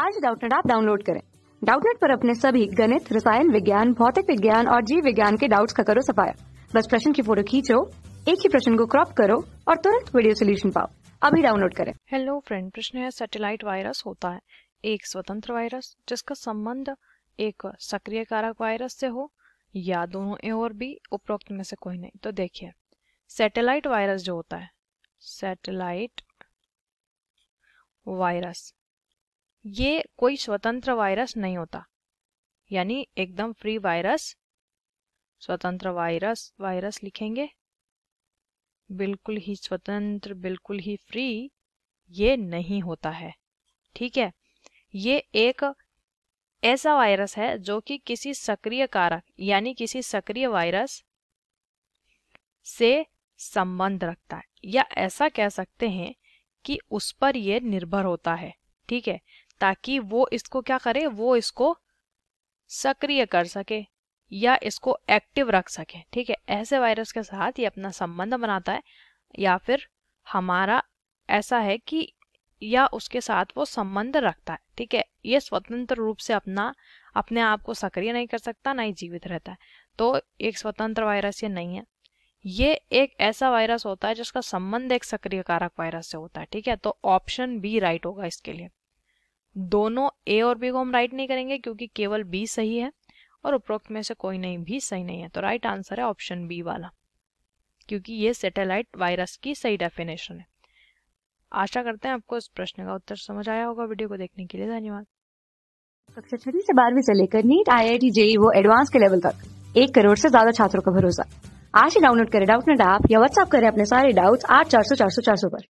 आज डाउटनेट आप डाउनलोड करें डाउटनेट पर अपने सभी गणित रसायन विज्ञान भौतिक विज्ञान और जीव विज्ञान के डाउट्स का करो सफाया बस प्रश्न की फोटो खींचो एक ही प्रश्न को क्रॉप करो और तुरंत वीडियो सोल्यूशन पाओ अभी डाउनलोड करें हेलो फ्रेंड प्रश्न है सैटेलाइट वायरस होता है एक स्वतंत्र वायरस जिसका संबंध एक सक्रिय कारक वायरस से हो या दोनों ए और बी उपरोक्त में से कोई नहीं तो देखिए सैटेलाइट वायरस जो होता है सैटेलाइट वायरस ये कोई स्वतंत्र वायरस नहीं होता यानी एकदम फ्री वायरस स्वतंत्र वायरस वायरस लिखेंगे बिल्कुल ही स्वतंत्र बिल्कुल ही फ्री ये नहीं होता है ठीक है ये एक ऐसा वायरस है जो कि किसी सक्रिय कारक यानी किसी सक्रिय वायरस से संबंध रखता है या ऐसा कह सकते हैं कि उस पर यह निर्भर होता है ठीक है ताकि वो इसको क्या करे वो इसको सक्रिय कर सके या इसको एक्टिव रख सके ठीक है ऐसे वायरस के साथ ये अपना संबंध बनाता है या फिर हमारा ऐसा है कि या उसके साथ वो संबंध रखता है ठीक है ये स्वतंत्र रूप से अपना अपने आप को सक्रिय नहीं कर सकता ना ही जीवित रहता है तो एक स्वतंत्र वायरस ये नहीं है ये एक ऐसा वायरस होता है जिसका संबंध एक सक्रिय कारक वायरस से होता है ठीक है तो ऑप्शन बी राइट होगा इसके लिए दोनों ए और बी को हम राइट नहीं करेंगे क्योंकि केवल बी सही है और उपरोक्त में से कोई नहीं भी सही नहीं है तो राइट आंसर है ऑप्शन बी वाला क्योंकि ये सैटेलाइट वायरस की सही डेफिनेशन है आशा करते हैं आपको इस प्रश्न का उत्तर समझ आया होगा वीडियो को देखने के लिए धन्यवाद कक्षा छठी से बारहवीं से लेकर NEET I I T JEE वो एडवांस के लेवल तक एक करोड़ से ज्यादा छात्रों का भरोसा आज ही डाउनलोड करें डाउट नेट ऐप या व्हाट्सअप करें अपने सारे डाउट्स आठ चार सौ चार सौ चार सौ पर